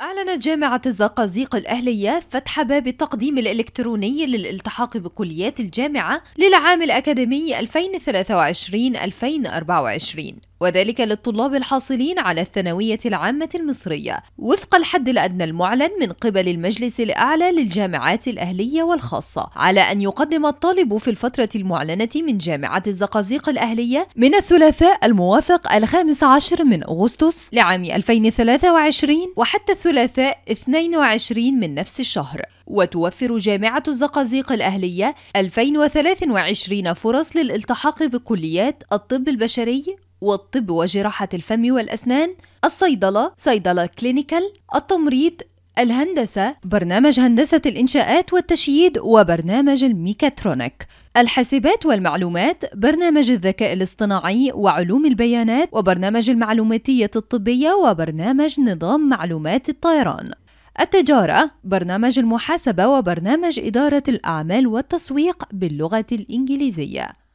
أعلنت جامعة الزقازيق الأهلية فتح باب التقديم الإلكتروني للالتحاق بكليات الجامعة للعام الأكاديمي 2023-2024 وذلك للطلاب الحاصلين على الثانوية العامة المصرية وفق الحد الأدنى المعلن من قبل المجلس الأعلى للجامعات الأهلية والخاصة على أن يقدم الطالب في الفترة المعلنة من جامعة الزقازيق الأهلية من الثلاثاء الموافق الخامس عشر من أغسطس لعام 2023 وحتى الثلاثاء 22 من نفس الشهر وتوفر جامعة الزقازيق الأهلية 2023 فرص للالتحاق بكليات الطب البشري والطب وجراحة الفم والأسنان الصيدلة صيدلة كلينيكال التمريض الهندسة برنامج هندسة الإنشاءات والتشييد وبرنامج الميكاترونيك الحاسبات والمعلومات برنامج الذكاء الاصطناعي وعلوم البيانات وبرنامج المعلوماتية الطبية وبرنامج نظام معلومات الطيران التجارة برنامج المحاسبة وبرنامج إدارة الأعمال والتسويق باللغة الإنجليزية